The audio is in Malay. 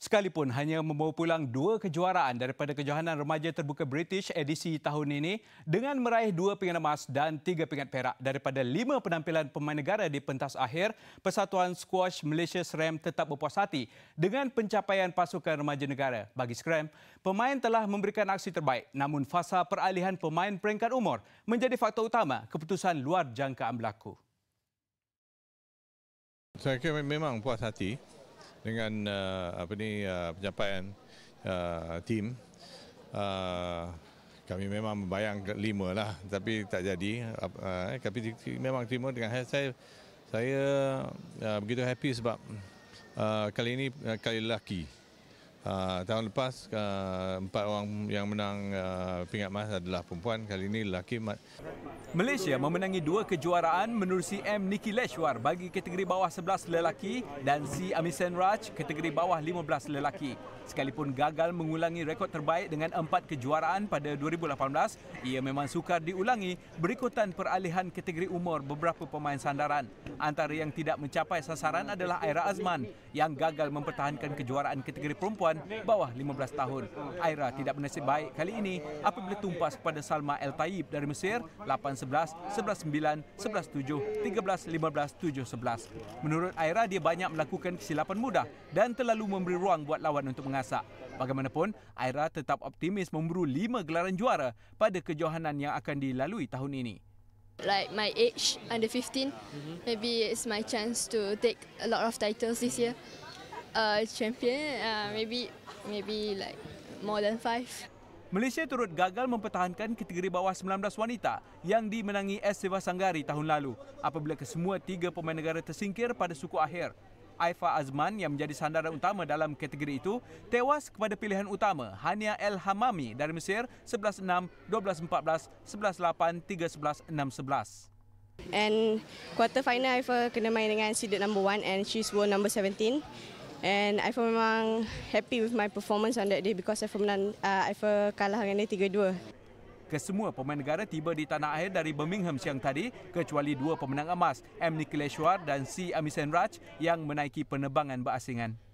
Sekalipun hanya membawa pulang dua kejuaraan daripada Kejohanan Remaja Terbuka British edisi tahun ini dengan meraih dua pingat emas dan tiga pingat perak daripada lima penampilan pemain negara di pentas akhir, Persatuan Squash Malaysia SREM tetap berpuas hati dengan pencapaian pasukan remaja negara. Bagi SREM, pemain telah memberikan aksi terbaik namun fasa peralihan pemain peringkat umur menjadi faktor utama keputusan luar jangkaan berlaku. Saya kira memang puas hati dengan uh, apa ni uh, pencapaian uh, tim uh, kami memang membayang lima lah tapi tak jadi uh, tapi memang terima dengan saya saya uh, begitu happy sebab uh, kali ini uh, kali lelaki Uh, tahun lepas uh, empat orang yang menang uh, pingat emas adalah perempuan kali ini lelaki mat. Malaysia memenangi dua kejuaraan menerusi M Nikki Leshwar bagi kategori bawah 11 lelaki dan C Amisen Raj kategori bawah 15 lelaki. Sekalipun gagal mengulangi rekod terbaik dengan empat kejuaraan pada 2018, ia memang sukar diulangi berikutan peralihan kategori umur beberapa pemain sandaran. Antara yang tidak mencapai sasaran adalah Aira Azman yang gagal mempertahankan kejuaraan kategori perempuan perempuan bawah 15 tahun. Aira tidak bernasib baik kali ini apabila tumpas kepada Salma El Taib dari Mesir 8-11, 11-9, 11-7, 13-15, 7-11. Menurut Aira, dia banyak melakukan kesilapan mudah dan terlalu memberi ruang buat lawan untuk mengasak. Bagaimanapun, Aira tetap optimis memburu lima gelaran juara pada kejohanan yang akan dilalui tahun ini. Like my age under 15, maybe it's my chance to take a lot of titles this year uh, champion uh, maybe maybe like more than five. Malaysia turut gagal mempertahankan kategori bawah 19 wanita yang dimenangi S. Seva Sanggari tahun lalu apabila kesemua tiga pemain negara tersingkir pada suku akhir. Aifa Azman yang menjadi sandaran utama dalam kategori itu tewas kepada pilihan utama Hania El Hamami dari Mesir 11-6, 12-14, 11-8, 3-11, 6-11. And quarter final Aifa kena main dengan seeded number one and she's world number 17. And I feel memang happy with my performance on that day because I feel uh, I for kalah dengan dia 3-2. Kesemua pemain negara tiba di tanah air dari Birmingham siang tadi kecuali dua pemenang emas, M. Nikileshwar dan C. Amisen Raj yang menaiki penerbangan berasingan.